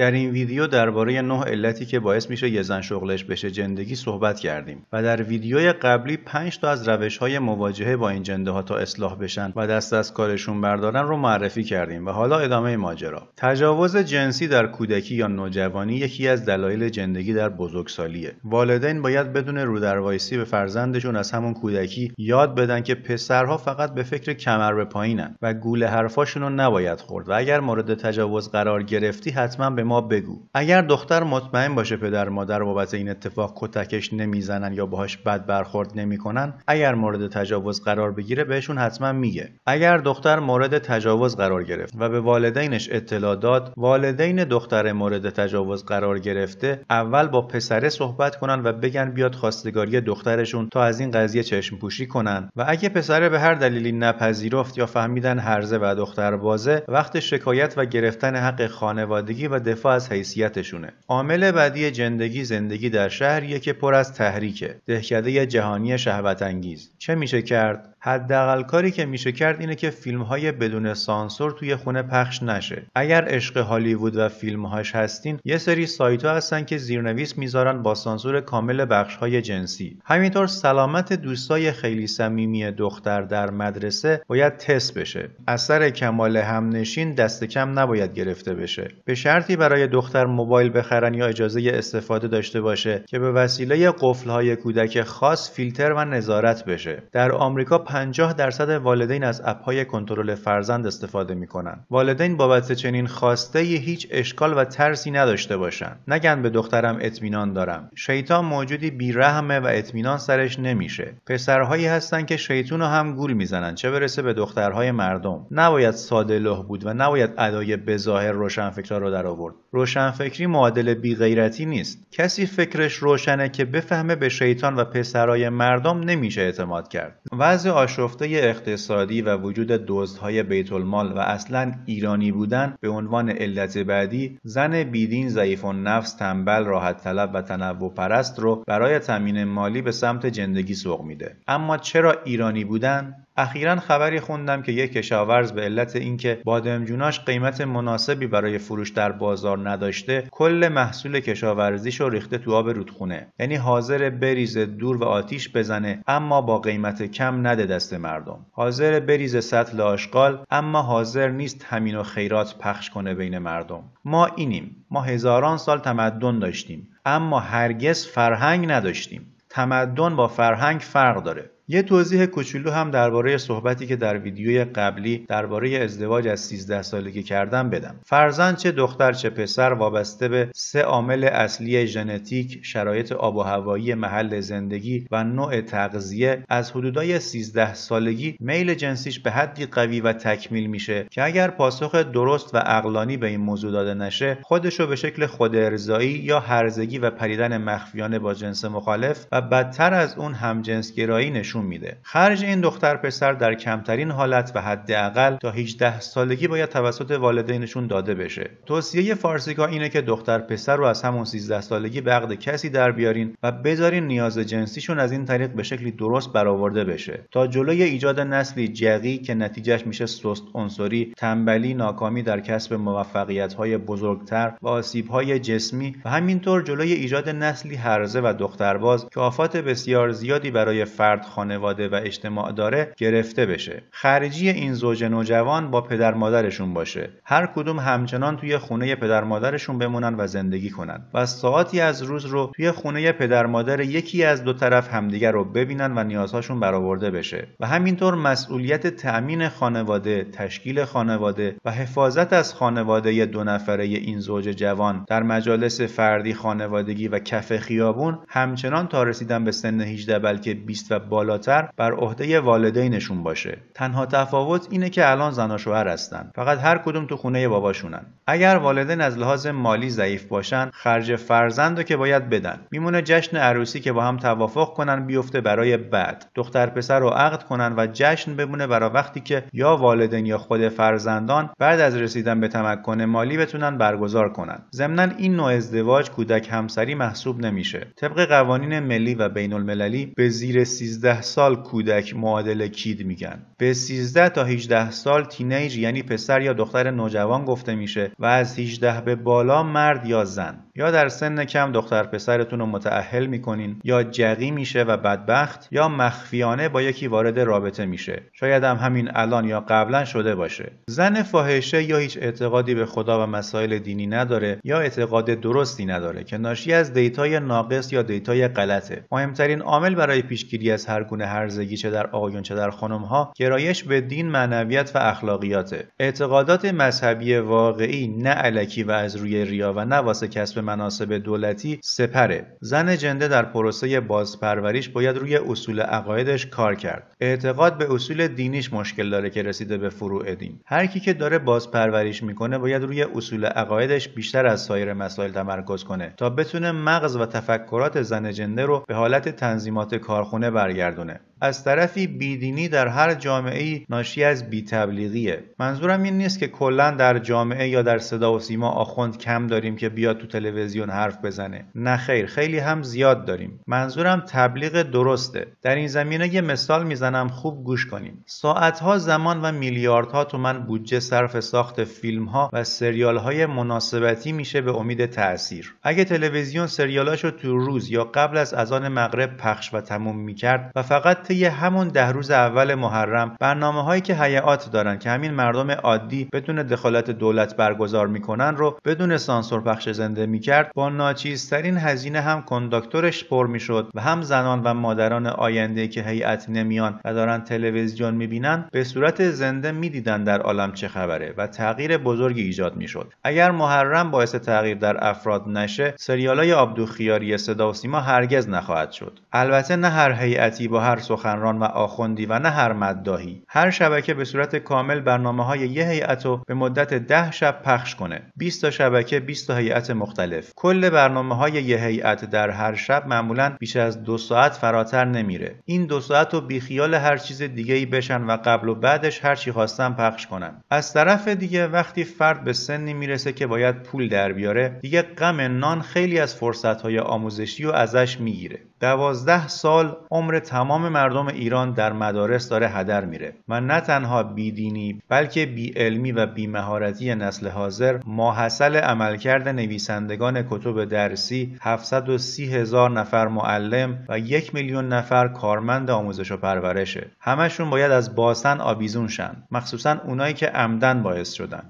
در این ویدیو درباره نه علتی که باعث میشه یه زن شغلش بشه جندگی صحبت کردیم و در ویدیوی قبلی 5 تا از روش های مواجهه با این جنده ها تا اصلاح بشن و دست از کارشون بردارن رو معرفی کردیم و حالا ادامه ماجرا تجاوز جنسی در کودکی یا نوجوانی یکی از دلایل جندگی در بزرگسالیه والدین باید بدون رودروایسی به فرزندشون از همون کودکی یاد بدن که پسرها فقط به فکر کمر به پایینن و گول حرفاشون رو نباید خورد و اگر مورد تجاوز قرار گرفتی حتما به ما بگو اگر دختر مطمئن باشه پدر مادر بابت این اتفاق کتکش نمیزنن یا باهاش بد برخورد نمیکنن اگر مورد تجاوز قرار بگیره بهشون حتما میگه اگر دختر مورد تجاوز قرار گرفت و به والدینش اطلاع داد والدین دختر مورد تجاوز قرار گرفته اول با پسره صحبت کنن و بگن بیاد خواستگاری دخترشون تا از این قضیه چشم پوشی کنن و اگه پسره به هر دلیلی نپذیرفت یا فهمیدن هرزه و دختر بازه وقت شکایت و گرفتن حق خانوادگی و دفاع دفاع از حیثیتشونه عامل بعدی جندگی زندگی در شهریه که پر از تحریکه دهکده جهانی شهوت انگیز چه میشه کرد حداقل کاری که میشه کرد اینه که فیلم های بدون سانسور توی خونه پخش نشه اگر عشق هالیوود و فیلم هاش هستین یه سری سایت ها هستن که زیرنویس میذارن با سانسور کامل بخش های جنسی همینطور سلامت دوستای خیلی صمیمی دختر در مدرسه باید تست بشه اثر کمال همنشین دست کم نباید گرفته بشه به شرطی برای دختر موبایل بخرن یا اجازه استفاده داشته باشه که به وسیله قفل های کودک خاص فیلتر و نظارت بشه در آمریکا 50 درصد والدین از اپهای کنترل فرزند استفاده میکنند والدین بابت چنین خواسته هیچ اشکال و ترسی نداشته باشند. نگن به دخترم اطمینان دارم شیطان موجودی بیرحمه و اطمینان سرش نمیشه پسرهایی هستند که شیطون رو هم گول میزنن چه برسه به دخترهای مردم نباید ساده لح بود و نباید ادای بظاهر روشنفکرا رو در آورد روشنفکری معادل بیغیرتی نیست کسی فکرش روشنه که بفهمه به شیطان و پسرای مردم نمیشه اعتماد کرد وضع آشفته اقتصادی و وجود دزدهای بیت المال و اصلا ایرانی بودن به عنوان علت بعدی زن بیدین ضعیف نفس تنبل راحت طلب و تنوع پرست رو برای تامین مالی به سمت جندگی سوق میده اما چرا ایرانی بودن اخیرا خبری خوندم که یک کشاورز به علت اینکه بادمجوناش قیمت مناسبی برای فروش در بازار نداشته کل محصول کشاورزیش رو ریخته تو آب رودخونه یعنی حاضر بریزه دور و آتیش بزنه اما با قیمت کم نده دست مردم حاضر بریز سطل آشغال اما حاضر نیست همین و خیرات پخش کنه بین مردم ما اینیم ما هزاران سال تمدن داشتیم اما هرگز فرهنگ نداشتیم تمدن با فرهنگ فرق داره یه توضیح کوچولو هم درباره صحبتی که در ویدیوی قبلی درباره ازدواج از 13 سالگی کردم بدم. فرزند چه دختر چه پسر وابسته به سه عامل اصلی ژنتیک، شرایط آب و هوایی محل زندگی و نوع تغذیه از حدودای 13 سالگی میل جنسیش به حدی قوی و تکمیل میشه که اگر پاسخ درست و عقلانی به این موضوع داده نشه، خودشو به شکل خودارضایی یا هرزگی و پریدن مخفیانه با جنس مخالف و بدتر از اون همجنسگرایی نشون میده خرج این دختر پسر در کمترین حالت و حداقل تا 18 سالگی باید توسط والدینشون داده بشه توصیه فارسیکا اینه که دختر پسر رو از همون 13 سالگی به عقد کسی در بیارین و بذارین نیاز جنسیشون از این طریق به شکلی درست برآورده بشه تا جلوی ایجاد نسلی جقی که نتیجهش میشه سست عنصری تنبلی ناکامی در کسب موفقیت‌های بزرگتر و های جسمی و همینطور جلوی ایجاد نسلی هرزه و دخترباز که آفات بسیار زیادی برای فرد خانه خانواده و اجتماع داره گرفته بشه خارجی این زوج نوجوان با پدر مادرشون باشه هر کدوم همچنان توی خونه پدر مادرشون بمونن و زندگی کنن و ساعتی از روز رو توی خونه پدر مادر یکی از دو طرف همدیگر رو ببینن و نیازهاشون برآورده بشه و همینطور مسئولیت تأمین خانواده تشکیل خانواده و حفاظت از خانواده دو نفره این زوج جوان در مجالس فردی خانوادگی و کف خیابون همچنان تا رسیدن به سن 18 بلکه 20 و بالا بالاتر بر عهده والدینشون باشه تنها تفاوت اینه که الان زن و شوهر هستن فقط هر کدوم تو خونه باباشونن اگر والدین از لحاظ مالی ضعیف باشن خرج فرزند رو که باید بدن میمونه جشن عروسی که با هم توافق کنن بیفته برای بعد دختر پسر رو عقد کنن و جشن بمونه برای وقتی که یا والدین یا خود فرزندان بعد از رسیدن به تمکن مالی بتونن برگزار کنن ضمنا این نوع ازدواج کودک همسری محسوب نمیشه طبق قوانین ملی و بین المللی به زیر 13 سال کودک معادل کید میگن به 13 تا 18 سال تینیج یعنی پسر یا دختر نوجوان گفته میشه و از 18 به بالا مرد یا زن یا در سن کم دختر پسرتون رو متعهل میکنین یا جقی میشه و بدبخت یا مخفیانه با یکی وارد رابطه میشه شاید هم همین الان یا قبلا شده باشه زن فاحشه یا هیچ اعتقادی به خدا و مسائل دینی نداره یا اعتقاد درستی نداره که ناشی از دیتای ناقص یا دیتای غلطه مهمترین عامل برای پیشگیری از هر گونه هرزگی چه در آقایون چه در ها گرایش به دین معنویت و اخلاقیاته اعتقادات مذهبی واقعی نه علکی و از روی ریا و نه واسه کسب مناسب دولتی سپره زن جنده در پروسه بازپروریش باید روی اصول عقایدش کار کرد اعتقاد به اصول دینیش مشکل داره که رسیده به فروع دین هر کی که داره بازپروریش میکنه باید روی اصول عقایدش بیشتر از سایر مسائل تمرکز کنه تا بتونه مغز و تفکرات زن جنده رو به حالت تنظیمات کارخونه برگردونه no از طرفی بیدینی در هر جامعه ناشی از بیتبلیغیه منظورم این نیست که کلا در جامعه یا در صدا و سیما آخوند کم داریم که بیاد تو تلویزیون حرف بزنه نه خیر خیلی هم زیاد داریم منظورم تبلیغ درسته در این زمینه یه مثال میزنم خوب گوش کنیم ساعتها زمان و میلیاردها تومن بودجه صرف ساخت فیلم و سریال مناسبتی میشه به امید تاثیر اگه تلویزیون سریالاشو تو روز یا قبل از اذان مغرب پخش و تموم میکرد و فقط طی همون ده روز اول محرم برنامه هایی که هیئات دارن که همین مردم عادی بدون دخالت دولت برگزار میکنن رو بدون سانسور پخش زنده میکرد با ناچیزترین هزینه هم کنداکتورش پر میشد و هم زنان و مادران آینده که هیئت نمیان و دارن تلویزیون میبینن به صورت زنده میدیدن در عالم چه خبره و تغییر بزرگی ایجاد میشد اگر محرم باعث تغییر در افراد نشه سریالای عبدوخیاری صدا و هرگز نخواهد شد البته نه هر هیئتی با هر سخنران و آخوندی و نه هر مدداهی هر شبکه به صورت کامل برنامه های یه هیئت رو به مدت ده شب پخش کنه 20 تا شبکه 20 تا هیئت مختلف کل برنامه های یه هیئت در هر شب معمولا بیش از دو ساعت فراتر نمیره این دو ساعت رو بیخیال هر چیز دیگه ای بشن و قبل و بعدش هر چی خواستن پخش کنن از طرف دیگه وقتی فرد به سنی میرسه که باید پول در بیاره دیگه غم نان خیلی از فرصت های آموزشی و ازش میگیره دوازده سال عمر تمام مردم مردم ایران در مدارس داره هدر میره و نه تنها بیدینی بلکه علمی و مهارتی نسل حاضر ماحصل عملکرد نویسندگان کتب درسی 730 هزار نفر معلم و یک میلیون نفر کارمند آموزش و پرورشه همشون باید از باسن آویزون شن مخصوصا اونایی که عمدن باعث شدن